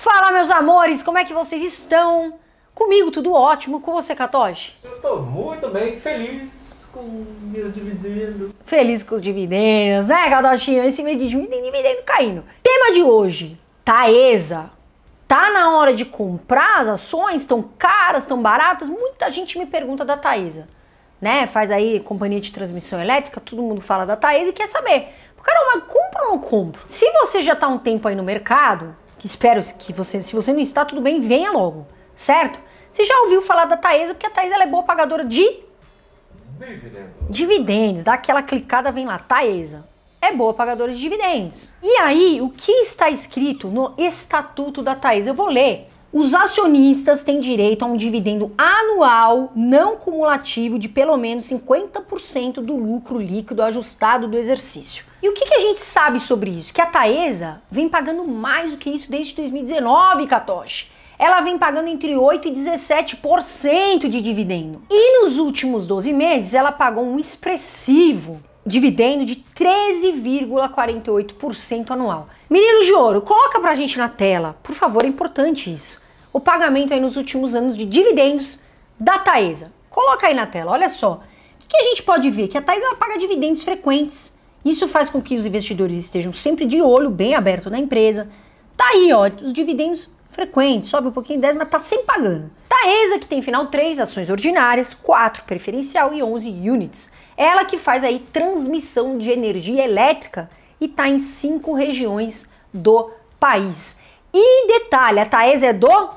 Fala, meus amores, como é que vocês estão? Comigo tudo ótimo, com você, Katoshi? Eu tô muito bem, feliz com meus dividendos. Feliz com os dividendos, né, Katoshinho? Esse mês de dividendo, dividendo caindo. Tema de hoje, Taesa. Tá na hora de comprar as ações? Estão caras, estão baratas? Muita gente me pergunta da Taesa. Né? Faz aí companhia de transmissão elétrica, todo mundo fala da Taesa e quer saber. Cara, mas compra ou não compra? Se você já tá um tempo aí no mercado, que espero que você, se você não está, tudo bem, venha logo, certo? Você já ouviu falar da Taesa, porque a Taesa é boa pagadora de dividendos. dividendos. Dá aquela clicada, vem lá, Taesa. É boa pagadora de dividendos. E aí, o que está escrito no estatuto da Taesa? Eu vou ler. Os acionistas têm direito a um dividendo anual não cumulativo de pelo menos 50% do lucro líquido ajustado do exercício. E o que, que, a gente sabe sobre isso? Que a Taesa vem pagando mais do que isso desde 2019, Katoshi. Ela vem pagando entre 8% e 17% de dividendo. E nos últimos 12 meses, ela pagou um expressivo dividendo de 13,48% anual. Menino de ouro, coloca pra gente na tela, por favor, é importante isso. O pagamento aí nos últimos anos de dividendos da Taesa. Coloca aí na tela, olha só. O que, a gente pode ver? Que a Taesa ela paga dividendos frequentes isso faz com que os investidores estejam sempre de olho bem aberto na empresa. Tá aí, ó, os dividendos frequentes, sobe um pouquinho 10, mas tá sempre pagando. Taesa, que tem final 3 ações ordinárias, 4 preferencial e 11 units. Ela que faz aí transmissão de energia elétrica e tá em cinco regiões do país. E detalhe, a Taesa é do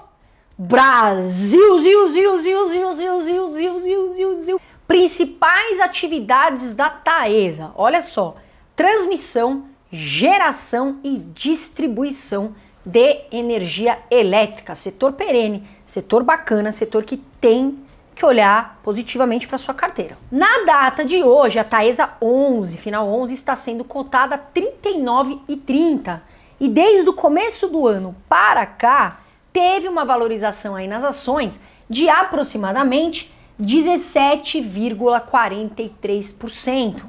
Brasil, ziu, ziu, ziu, ziu, ziu, ziu, ziu, ziu, ziu, ziu, ziu. Principais atividades da Taesa. Olha só: transmissão, geração e distribuição de energia elétrica, setor perene, setor bacana, setor que tem que olhar positivamente para sua carteira. Na data de hoje, a Taesa 11, final 11, está sendo cotada R$ 39,30 e desde o começo do ano para cá teve uma valorização aí nas ações de aproximadamente 17,43%.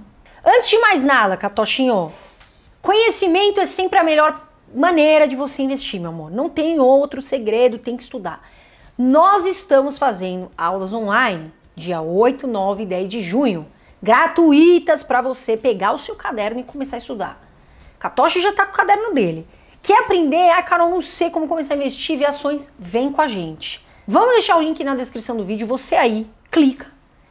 Antes de mais nada, Catochinho, conhecimento é sempre a melhor maneira de você investir, meu amor. Não tem outro segredo, tem que estudar. Nós estamos fazendo aulas online dia 8, 9 e 10 de junho, gratuitas para você pegar o seu caderno e começar a estudar. Catoche já está com o caderno dele. Quer aprender? Ah, Carol, não sei como começar a investir em ações? Vem com a gente. Vamos deixar o link na descrição do vídeo. Você aí, clica,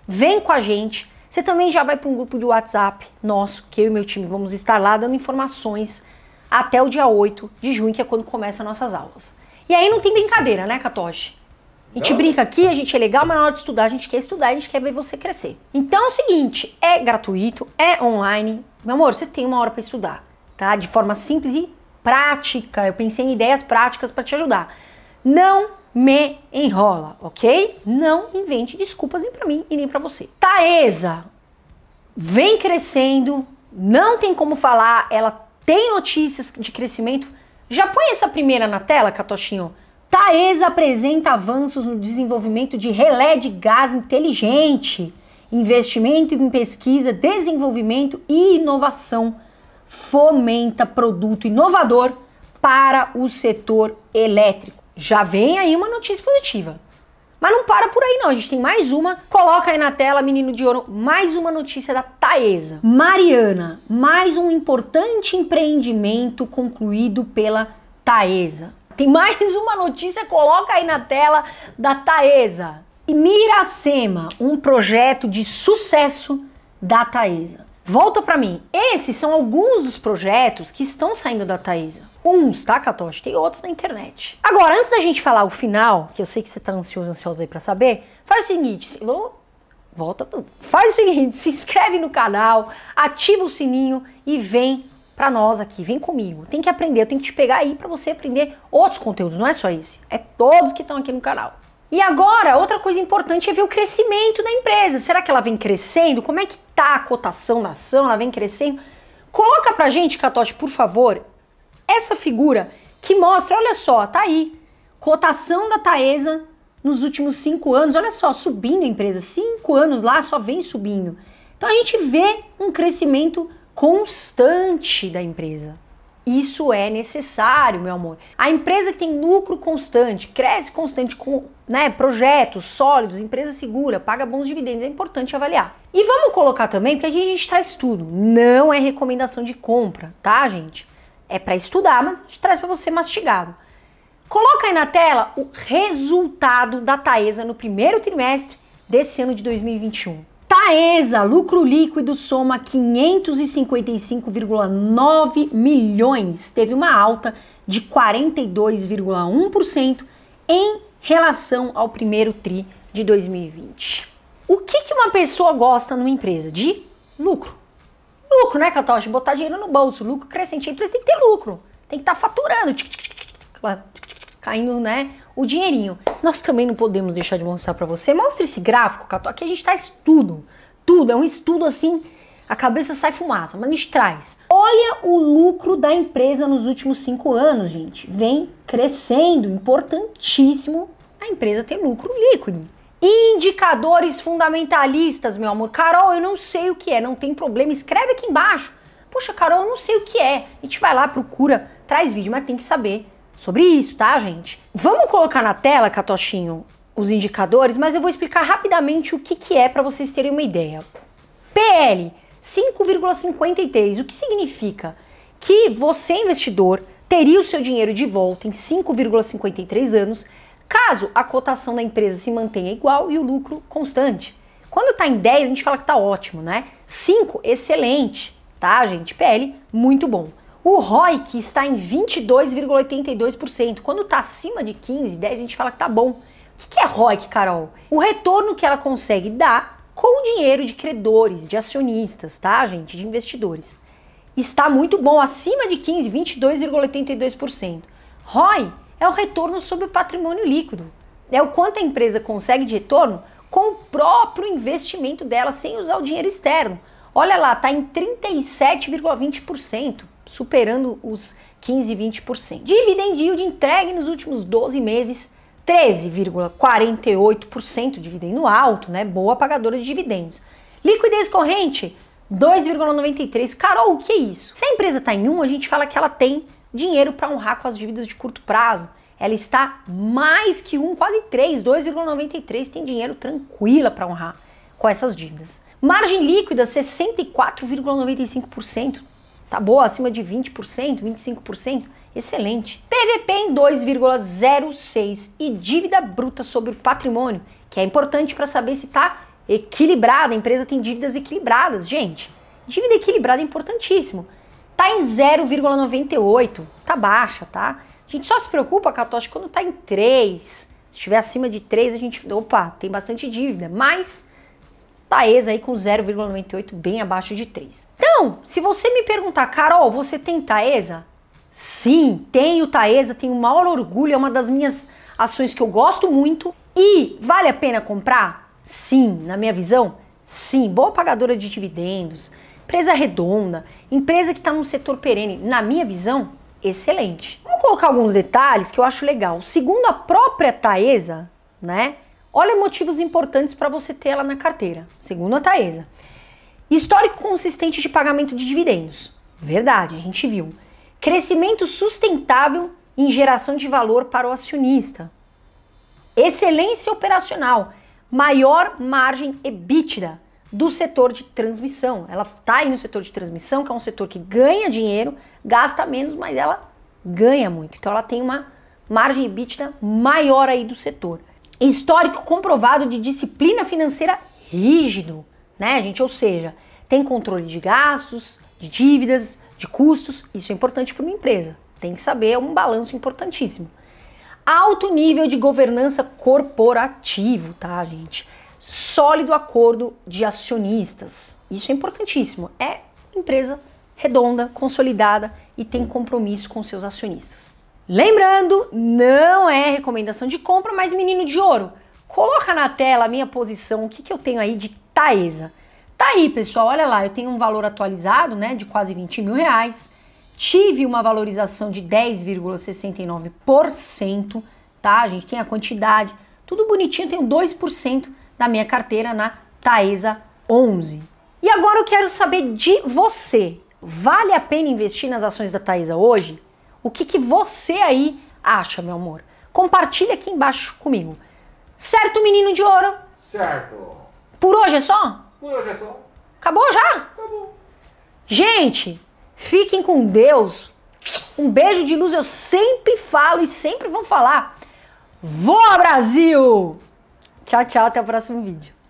vem com a gente. Você também já vai para um grupo de WhatsApp nosso, que eu e meu time vamos estar lá dando informações até o dia 8 de junho, que é quando começam nossas aulas. E aí não tem brincadeira, né, Katoshi? A gente não. brinca aqui, a gente é legal, mas na hora de estudar, a gente quer estudar, a gente quer ver você crescer. Então é o seguinte, é gratuito, é online. Meu amor, você tem uma hora para estudar, tá? De forma simples e prática. Eu pensei em ideias práticas para te ajudar. Não me enrola, ok? Não invente desculpas nem para mim e nem para você. Taesa vem crescendo, não tem como falar, ela tem notícias de crescimento. Já põe essa primeira na tela, Catochinho. Taesa apresenta avanços no desenvolvimento de relé de gás inteligente, investimento em pesquisa, desenvolvimento e inovação. Fomenta produto inovador para o setor elétrico já vem aí uma notícia positiva. Mas não para por aí não, a gente tem mais uma. Coloca aí na tela, menino de ouro, mais uma notícia da Taesa. Mariana, mais um importante empreendimento concluído pela Taesa. Tem mais uma notícia, coloca aí na tela da Taesa. Miracema, um projeto de sucesso da Taesa. Volta para mim. Esses são alguns dos projetos que estão saindo da Taísa. Uns, tá, Catoche? Tem outros na internet. Agora, antes da gente falar o final, que eu sei que você tá ansioso, ansiosa aí pra saber, faz o seguinte, se... volta Faz o seguinte, se inscreve no canal, ativa o sininho e vem pra nós aqui, vem comigo. Tem que aprender, eu tenho que te pegar aí para você aprender outros conteúdos, não é só esse. É todos que estão aqui no canal. E agora, outra coisa importante é ver o crescimento da empresa. Será que ela vem crescendo? Como é que tá a cotação da ação? Ela vem crescendo? Coloca pra gente, Catote, por favor, essa figura que mostra, olha só, tá aí, cotação da Taesa nos últimos cinco anos, olha só, subindo a empresa, cinco anos lá só vem subindo. Então a gente vê um crescimento constante da empresa. Isso é necessário, meu amor. A empresa que tem lucro constante, cresce constante com né, projetos sólidos, empresa segura, paga bons dividendos, é importante avaliar. E vamos colocar também, porque aqui a gente traz tudo, não é recomendação de compra, tá, gente? É para estudar, mas a gente traz para você mastigado. Coloca aí na tela o resultado da Taesa no primeiro trimestre desse ano de 2021. Taesa, lucro líquido soma 555,9 milhões, teve uma alta de 42,1% em relação ao primeiro tri de 2020. O que, que uma pessoa gosta numa empresa? De lucro. Lucro, né, Catoche? Botar dinheiro no bolso, lucro crescente. A empresa tem que ter lucro, tem que estar tá faturando, caindo, né, o dinheirinho. Nós também não podemos deixar de mostrar para você. Mostra esse gráfico, Cato. Aqui a gente está estudo. Tudo. É um estudo assim. A cabeça sai fumaça, mas a gente traz. Olha o lucro da empresa nos últimos cinco anos, gente. Vem crescendo. Importantíssimo a empresa ter lucro líquido. Indicadores fundamentalistas, meu amor. Carol, eu não sei o que é, não tem problema, escreve aqui embaixo. Poxa, Carol, eu não sei o que é. A gente vai lá, procura, traz vídeo, mas tem que saber sobre isso, tá, gente? Vamos colocar na tela, Catochinho, os indicadores, mas eu vou explicar rapidamente o que, que é para vocês terem uma ideia. PL 5,53, o que significa que você, investidor, teria o seu dinheiro de volta em 5,53 anos caso a cotação da empresa se mantenha igual e o lucro constante. Quando está em 10, a gente fala que está ótimo, né? 5, excelente, tá, gente? PL, muito bom. O ROI que está em 22,82%. Quando está acima de 15, 10, a gente fala que tá bom. O que é ROI, Carol? O retorno que ela consegue dar com o dinheiro de credores, de acionistas, tá, gente? De investidores. Está muito bom, acima de 15, 22,82%. ROI é o retorno sobre o patrimônio líquido. É o quanto a empresa consegue de retorno com o próprio investimento dela, sem usar o dinheiro externo. Olha lá, tá em 37,20% superando os 15, 20%. Dividend yield entregue nos últimos 12 meses, 13,48%, dividendo alto, né? Boa pagadora de dividendos. Liquidez corrente, 2,93. Carol, o que é isso? Se a empresa está em 1, um, a gente fala que ela tem dinheiro para honrar com as dívidas de curto prazo. Ela está mais que 1, um, quase 3, 2,93 tem dinheiro tranquila para honrar com essas dívidas. Margem líquida 64,95%, tá boa, acima de 20%, 25%, excelente. PVP em 2,06 e dívida bruta sobre o patrimônio, que é importante para saber se tá equilibrada, a empresa tem dívidas equilibradas, gente. Dívida equilibrada é importantíssimo. Tá em 0,98, tá baixa, tá? A gente só se preocupa, com a tocha quando tá em 3. Se estiver acima de 3, a gente, opa, tem bastante dívida, mas tá Taesa aí com 0,98 bem abaixo de 3. Então, então, se você me perguntar, Carol, você tem Taesa? Sim, tenho Taesa, tenho o maior orgulho, é uma das minhas ações que eu gosto muito. E vale a pena comprar? Sim, na minha visão, sim. Boa pagadora de dividendos, empresa redonda, empresa que está num setor perene, na minha visão, excelente. Vamos colocar alguns detalhes que eu acho legal. Segundo a própria Taesa, né? Olha motivos importantes para você ter ela na carteira, segundo a Taesa. Histórico consistente de pagamento de dividendos. Verdade, a gente viu. Crescimento sustentável em geração de valor para o acionista. Excelência operacional. Maior margem EBITDA do setor de transmissão. Ela está aí no setor de transmissão, que é um setor que ganha dinheiro, gasta menos, mas ela ganha muito. Então ela tem uma margem EBITDA maior aí do setor. Histórico comprovado de disciplina financeira rígido né, gente? Ou seja, tem controle de gastos, de dívidas, de custos. Isso é importante para uma empresa. Tem que saber, é um balanço importantíssimo. Alto nível de governança corporativo, tá, gente? Sólido acordo de acionistas. Isso é importantíssimo. É empresa redonda, consolidada e tem compromisso com seus acionistas. Lembrando, não é recomendação de compra, mas menino de ouro, coloca na tela a minha posição, o que, que eu tenho aí de Taesa. Tá aí, pessoal, olha lá, eu tenho um valor atualizado, né, de quase 20 mil reais. Tive uma valorização de 10,69%, tá? A gente tem a quantidade, tudo bonitinho, tenho 2% da minha carteira na Taesa 11. E agora eu quero saber de você. Vale a pena investir nas ações da Taesa hoje? O que, que você aí acha, meu amor? Compartilha aqui embaixo comigo. Certo, menino de ouro? Certo. Por hoje é só? Por hoje é só. Acabou já? Acabou. Gente, fiquem com Deus. Um beijo de luz, eu sempre falo e sempre vou falar. Voa Brasil! Tchau, tchau, até o próximo vídeo.